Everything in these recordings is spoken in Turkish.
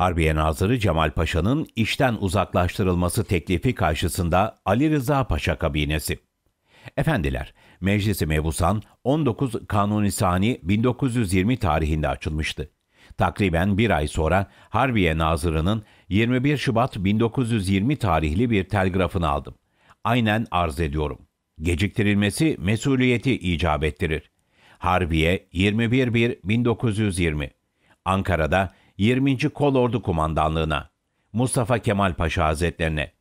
Harbiye Nazırı Cemal Paşa'nın işten uzaklaştırılması teklifi karşısında Ali Rıza Paşa kabinesi. Efendiler, Meclisi Mebusan 19 Kanuni Sani 1920 tarihinde açılmıştı. Takriben bir ay sonra Harbiye Nazırı'nın 21 Şubat 1920 tarihli bir telgrafını aldım. Aynen arz ediyorum. Geciktirilmesi mesuliyeti icap ettirir. Harbiye 21.1.1920 Ankara'da 20. Kolordu Komandanlığına Mustafa Kemal Paşa Hazretlerine.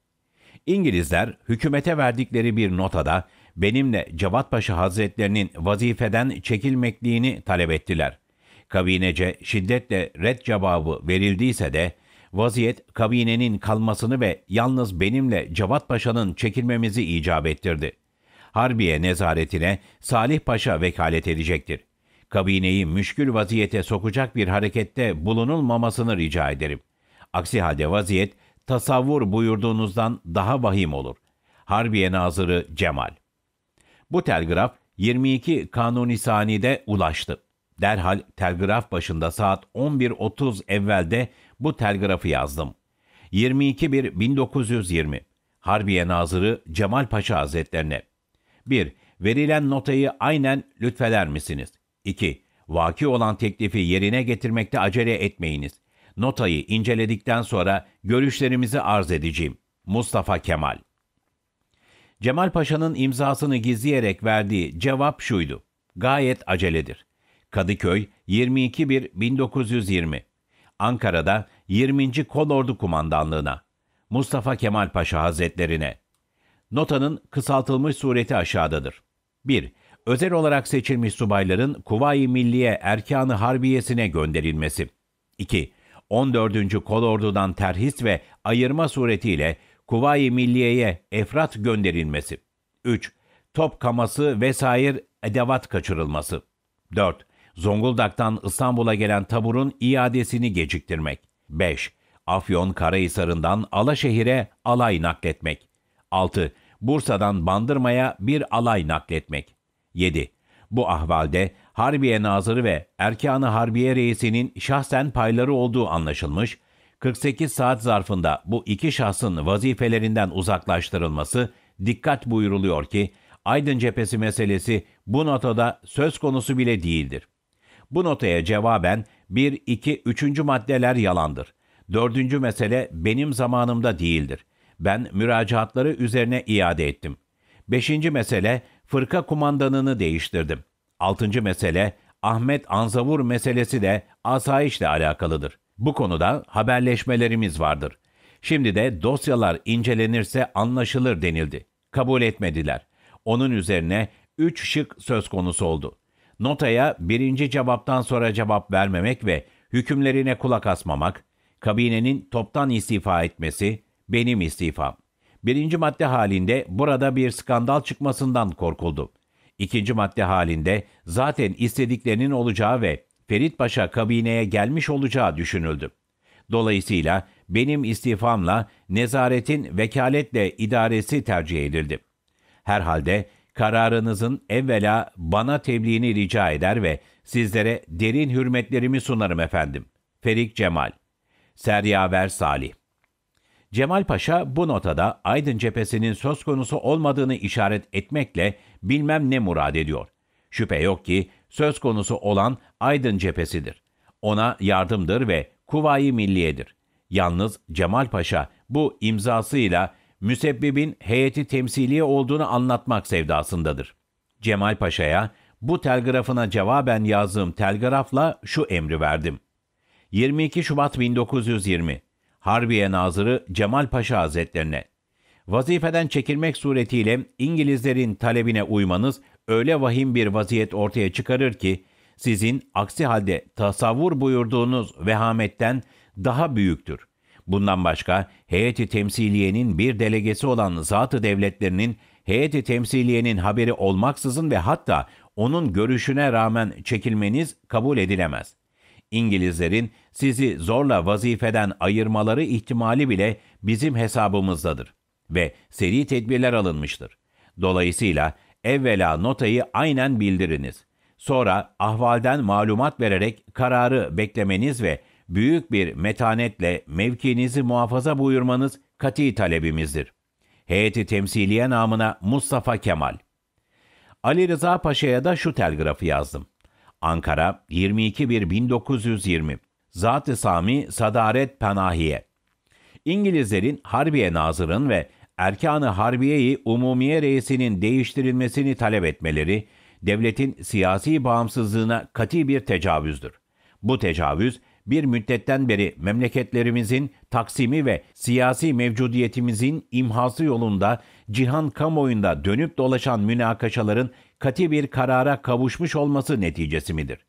İngilizler hükümete verdikleri bir notada benimle Cevat Paşa Hazretlerinin vazifeden çekilmekliğini talep ettiler. Kabinece şiddetle red cevabı verildiyse de vaziyet kabinenin kalmasını ve yalnız benimle Cevat Paşa'nın çekilmemizi icap ettirdi. Harbiye nezaretine Salih Paşa vekalet edecektir kabineyi müşkül vaziyete sokacak bir harekette bulunulmamasını rica ederim. Aksi halde vaziyet tasavvur buyurduğunuzdan daha vahim olur. Harbiye Nazırı Cemal Bu telgraf 22 Kanuni Sani'de ulaştı. Derhal telgraf başında saat 11.30 evvelde bu telgrafı yazdım. 22.1.1920 Harbiye Nazırı Cemal Paşa Hazretlerine 1. Verilen notayı aynen lütfeder misiniz? 2. Vaki olan teklifi yerine getirmekte acele etmeyiniz. Notayı inceledikten sonra görüşlerimizi arz edeceğim. Mustafa Kemal Cemal Paşa'nın imzasını gizleyerek verdiği cevap şuydu. Gayet aceledir. Kadıköy 22.1.1920 Ankara'da 20. Kolordu Kumandanlığına Mustafa Kemal Paşa Hazretlerine Notanın kısaltılmış sureti aşağıdadır. 1 özel olarak seçilmiş subayların Kuvayi Milliye Erkanı Harbiyesi'ne gönderilmesi. 2. 14. Kolordu'dan terhis ve ayırma suretiyle Kuvayi Milliye'ye efrat gönderilmesi. 3. Top kaması vesaire edevat kaçırılması. 4. Zonguldak'tan İstanbul'a gelen taburun iadesini geciktirmek. 5. Afyon Karahisar'ından Alaşehir'e alay nakletmek. 6. Bursa'dan Bandırma'ya bir alay nakletmek. 7. Bu ahvalde Harbiye Nazırı ve Erkanı Harbiye Reisi'nin şahsen payları olduğu anlaşılmış, 48 saat zarfında bu iki şahsın vazifelerinden uzaklaştırılması dikkat buyuruluyor ki Aydın cephesi meselesi bu notada söz konusu bile değildir. Bu notaya cevaben 1, 2, 3. maddeler yalandır. Dördüncü mesele benim zamanımda değildir. Ben müracaatları üzerine iade ettim. Beşinci mesele fırka kumandanını değiştirdim. Altıncı mesele Ahmet Anzavur meselesi de asayişle alakalıdır. Bu konuda haberleşmelerimiz vardır. Şimdi de dosyalar incelenirse anlaşılır denildi. Kabul etmediler. Onun üzerine üç şık söz konusu oldu. Notaya birinci cevaptan sonra cevap vermemek ve hükümlerine kulak asmamak, kabinenin toptan istifa etmesi, benim istifam. Birinci madde halinde burada bir skandal çıkmasından korkuldu. İkinci madde halinde zaten istediklerinin olacağı ve Ferit Paşa kabineye gelmiş olacağı düşünüldü. Dolayısıyla benim istifamla nezaretin vekaletle idaresi tercih edildi. Herhalde kararınızın evvela bana tebliğini rica eder ve sizlere derin hürmetlerimi sunarım efendim. Ferik Cemal Seryaver Salih Cemal Paşa bu notada Aydın cephesinin söz konusu olmadığını işaret etmekle bilmem ne murad ediyor. Şüphe yok ki söz konusu olan Aydın cephesidir. Ona yardımdır ve kuvayı milliyedir. Yalnız Cemal Paşa bu imzasıyla müsebbibin heyeti temsili olduğunu anlatmak sevdasındadır. Cemal Paşa'ya bu telgrafına cevaben yazdığım telgrafla şu emri verdim. 22 Şubat 1920 Harbiye Nazırı Cemal Paşa Hazretlerine, vazifeden çekilmek suretiyle İngilizlerin talebine uymanız öyle vahim bir vaziyet ortaya çıkarır ki, sizin aksi halde tasavvur buyurduğunuz vehametten daha büyüktür. Bundan başka heyeti temsiliyenin bir delegesi olan zatı devletlerinin heyeti temsiliyenin haberi olmaksızın ve hatta onun görüşüne rağmen çekilmeniz kabul edilemez. İngilizlerin sizi zorla vazifeden ayırmaları ihtimali bile bizim hesabımızdadır ve seri tedbirler alınmıştır. Dolayısıyla evvela notayı aynen bildiriniz. Sonra ahvalden malumat vererek kararı beklemeniz ve büyük bir metanetle mevkinizi muhafaza buyurmanız kati talebimizdir. Heyeti temsiliye namına Mustafa Kemal. Ali Rıza Paşa'ya da şu telgrafı yazdım. Ankara 22.1.1920 Zat-ı Sami Sadaret Penahiye İngilizlerin Harbiye Nazır'ın ve Erkan-ı Harbiye-i Umumiye Reisi'nin değiştirilmesini talep etmeleri, devletin siyasi bağımsızlığına kati bir tecavüzdür. Bu tecavüz, bir müddetten beri memleketlerimizin taksimi ve siyasi mevcudiyetimizin imhası yolunda cihan kamuoyunda dönüp dolaşan münakaşaların kati bir karara kavuşmuş olması neticesi midir?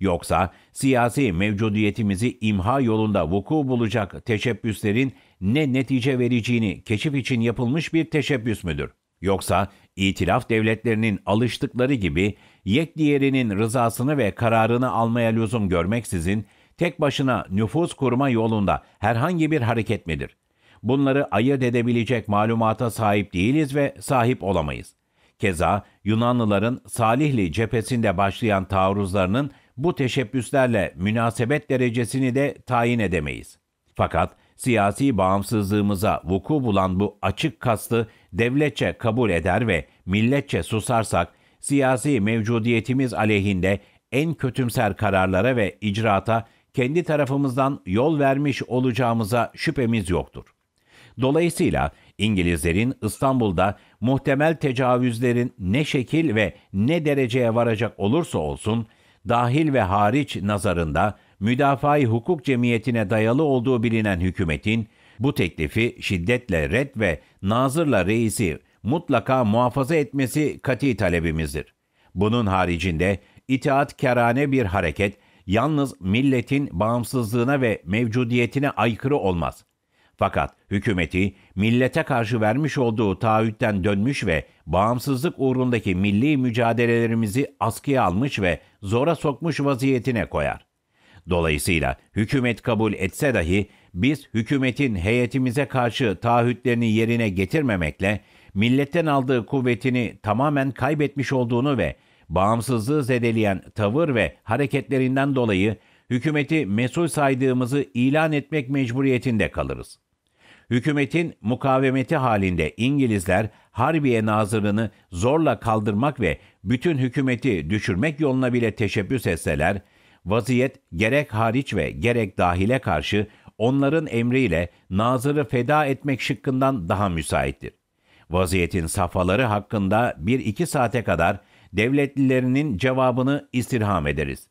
Yoksa siyasi mevcudiyetimizi imha yolunda vuku bulacak teşebbüslerin ne netice vereceğini keşif için yapılmış bir teşebbüs müdür? Yoksa itilaf devletlerinin alıştıkları gibi yek diğerinin rızasını ve kararını almaya lüzum görmeksizin tek başına nüfus kurma yolunda herhangi bir hareket midir? Bunları ayırt edebilecek malumata sahip değiliz ve sahip olamayız. Keza Yunanlıların Salihli cephesinde başlayan taarruzlarının bu teşebbüslerle münasebet derecesini de tayin edemeyiz. Fakat siyasi bağımsızlığımıza vuku bulan bu açık kastı devletçe kabul eder ve milletçe susarsak siyasi mevcudiyetimiz aleyhinde en kötümser kararlara ve icraata kendi tarafımızdan yol vermiş olacağımıza şüphemiz yoktur. Dolayısıyla İngilizlerin İstanbul'da muhtemel tecavüzlerin ne şekil ve ne dereceye varacak olursa olsun dahil ve hariç nazarında müdafaa hukuk cemiyetine dayalı olduğu bilinen hükümetin bu teklifi şiddetle red ve nazırla reisi mutlaka muhafaza etmesi kati talebimizdir. Bunun haricinde itaatkarane bir hareket yalnız milletin bağımsızlığına ve mevcudiyetine aykırı olmaz. Fakat hükümeti millete karşı vermiş olduğu taahhütten dönmüş ve bağımsızlık uğrundaki milli mücadelelerimizi askıya almış ve zora sokmuş vaziyetine koyar. Dolayısıyla hükümet kabul etse dahi biz hükümetin heyetimize karşı taahhütlerini yerine getirmemekle milletten aldığı kuvvetini tamamen kaybetmiş olduğunu ve Bağımsızlığı zedeleyen tavır ve hareketlerinden dolayı hükümeti mesul saydığımızı ilan etmek mecburiyetinde kalırız. Hükümetin mukavemeti halinde İngilizler Harbiye Nazırını zorla kaldırmak ve bütün hükümeti düşürmek yoluna bile teşebbüs etseler, vaziyet gerek hariç ve gerek dahile karşı onların emriyle nazırı feda etmek şıkkından daha müsaittir. Vaziyetin safhaları hakkında bir iki saate kadar devletlilerinin cevabını istirham ederiz.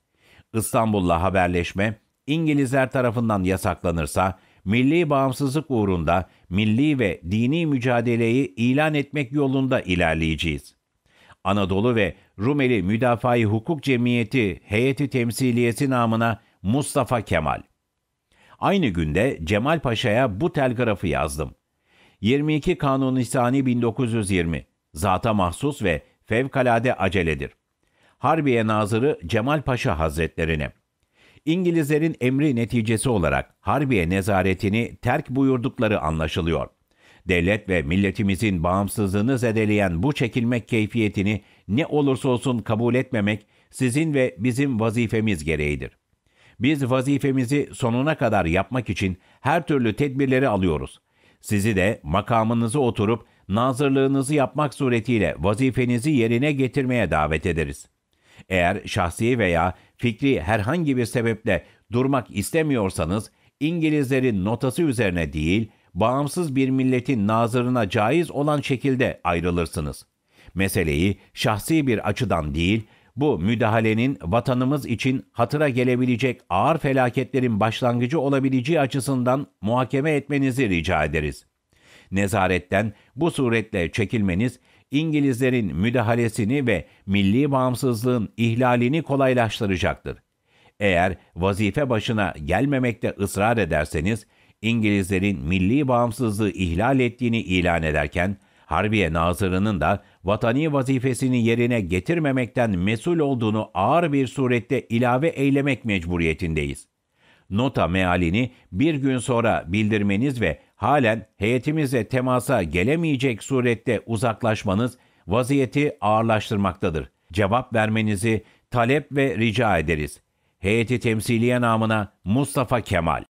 İstanbul'la haberleşme İngilizler tarafından yasaklanırsa milli bağımsızlık uğrunda milli ve dini mücadeleyi ilan etmek yolunda ilerleyeceğiz. Anadolu ve Rumeli Müdafai Hukuk Cemiyeti heyeti temsiliyesi namına Mustafa Kemal. Aynı günde Cemal Paşa'ya bu telgrafı yazdım. 22 Kanun Sani 1920 zata mahsus ve fevkalade aceledir. Harbiye Nazırı Cemal Paşa Hazretlerine İngilizlerin emri neticesi olarak Harbiye nezaretini terk buyurdukları anlaşılıyor. Devlet ve milletimizin bağımsızlığını zedeleyen bu çekilmek keyfiyetini ne olursa olsun kabul etmemek sizin ve bizim vazifemiz gereğidir. Biz vazifemizi sonuna kadar yapmak için her türlü tedbirleri alıyoruz. Sizi de makamınızı oturup nazırlığınızı yapmak suretiyle vazifenizi yerine getirmeye davet ederiz. Eğer şahsi veya fikri herhangi bir sebeple durmak istemiyorsanız İngilizlerin notası üzerine değil, bağımsız bir milletin nazırına caiz olan şekilde ayrılırsınız. Meseleyi şahsi bir açıdan değil, bu müdahalenin vatanımız için hatıra gelebilecek ağır felaketlerin başlangıcı olabileceği açısından muhakeme etmenizi rica ederiz.'' Nezaretten bu suretle çekilmeniz İngilizlerin müdahalesini ve milli bağımsızlığın ihlalini kolaylaştıracaktır. Eğer vazife başına gelmemekte ısrar ederseniz İngilizlerin milli bağımsızlığı ihlal ettiğini ilan ederken Harbiye Nazırı'nın da vatani vazifesini yerine getirmemekten mesul olduğunu ağır bir surette ilave eylemek mecburiyetindeyiz. Nota mealini bir gün sonra bildirmeniz ve halen heyetimize temasa gelemeyecek surette uzaklaşmanız vaziyeti ağırlaştırmaktadır. Cevap vermenizi talep ve rica ederiz. Heyeti temsiliye namına Mustafa Kemal